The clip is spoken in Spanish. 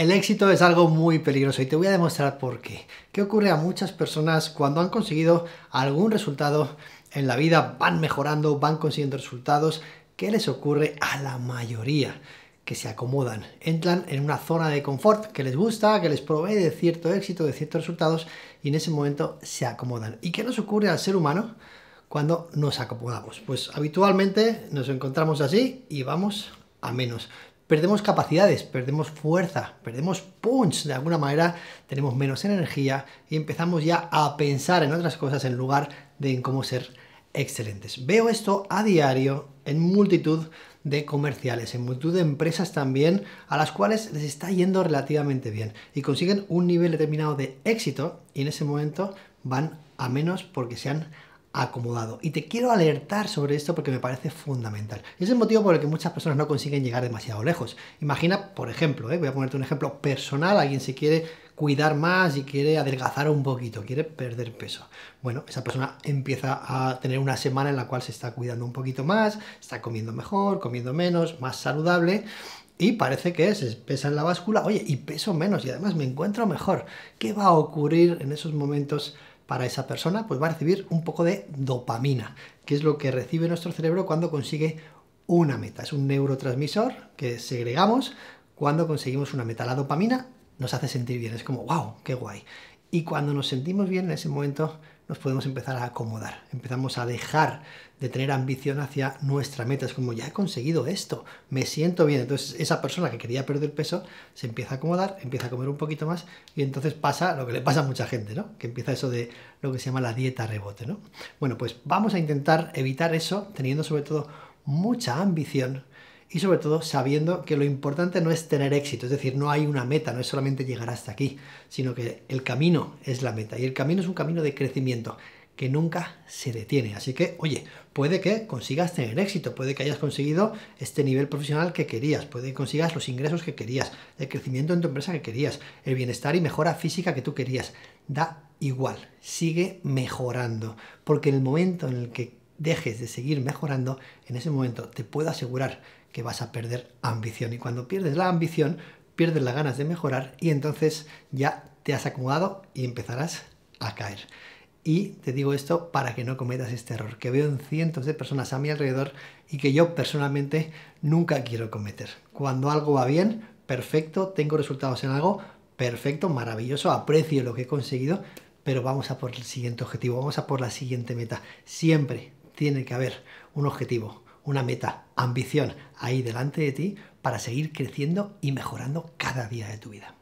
El éxito es algo muy peligroso y te voy a demostrar por qué. ¿Qué ocurre a muchas personas cuando han conseguido algún resultado en la vida? Van mejorando, van consiguiendo resultados. ¿Qué les ocurre a la mayoría? Que se acomodan, entran en una zona de confort que les gusta, que les provee de cierto éxito, de ciertos resultados y en ese momento se acomodan. ¿Y qué nos ocurre al ser humano cuando nos acomodamos? Pues habitualmente nos encontramos así y vamos a menos perdemos capacidades, perdemos fuerza, perdemos punch, de alguna manera tenemos menos energía y empezamos ya a pensar en otras cosas en lugar de en cómo ser excelentes. Veo esto a diario en multitud de comerciales, en multitud de empresas también a las cuales les está yendo relativamente bien y consiguen un nivel determinado de éxito y en ese momento van a menos porque se han acomodado. Y te quiero alertar sobre esto porque me parece fundamental. es el motivo por el que muchas personas no consiguen llegar demasiado lejos. Imagina, por ejemplo, eh, voy a ponerte un ejemplo personal, alguien se quiere cuidar más y quiere adelgazar un poquito, quiere perder peso. Bueno, esa persona empieza a tener una semana en la cual se está cuidando un poquito más, está comiendo mejor, comiendo menos, más saludable y parece que se pesa en la báscula, oye, y peso menos y además me encuentro mejor. ¿Qué va a ocurrir en esos momentos? para esa persona, pues va a recibir un poco de dopamina, que es lo que recibe nuestro cerebro cuando consigue una meta. Es un neurotransmisor que segregamos cuando conseguimos una meta. La dopamina nos hace sentir bien, es como, wow, qué guay. Y cuando nos sentimos bien en ese momento, nos podemos empezar a acomodar, empezamos a dejar de tener ambición hacia nuestra meta. Es como, ya he conseguido esto, me siento bien. Entonces esa persona que quería perder peso se empieza a acomodar, empieza a comer un poquito más y entonces pasa lo que le pasa a mucha gente, ¿no? Que empieza eso de lo que se llama la dieta rebote, ¿no? Bueno, pues vamos a intentar evitar eso teniendo sobre todo mucha ambición y sobre todo sabiendo que lo importante no es tener éxito, es decir, no hay una meta, no es solamente llegar hasta aquí, sino que el camino es la meta y el camino es un camino de crecimiento que nunca se detiene. Así que, oye, puede que consigas tener éxito, puede que hayas conseguido este nivel profesional que querías, puede que consigas los ingresos que querías, el crecimiento en tu empresa que querías, el bienestar y mejora física que tú querías. Da igual, sigue mejorando, porque en el momento en el que dejes de seguir mejorando, en ese momento te puedo asegurar que vas a perder ambición. Y cuando pierdes la ambición, pierdes las ganas de mejorar y entonces ya te has acomodado y empezarás a caer. Y te digo esto para que no cometas este error que veo en cientos de personas a mi alrededor y que yo personalmente nunca quiero cometer. Cuando algo va bien, perfecto, tengo resultados en algo, perfecto, maravilloso, aprecio lo que he conseguido, pero vamos a por el siguiente objetivo, vamos a por la siguiente meta. Siempre tiene que haber un objetivo, una meta, ambición ahí delante de ti para seguir creciendo y mejorando cada día de tu vida.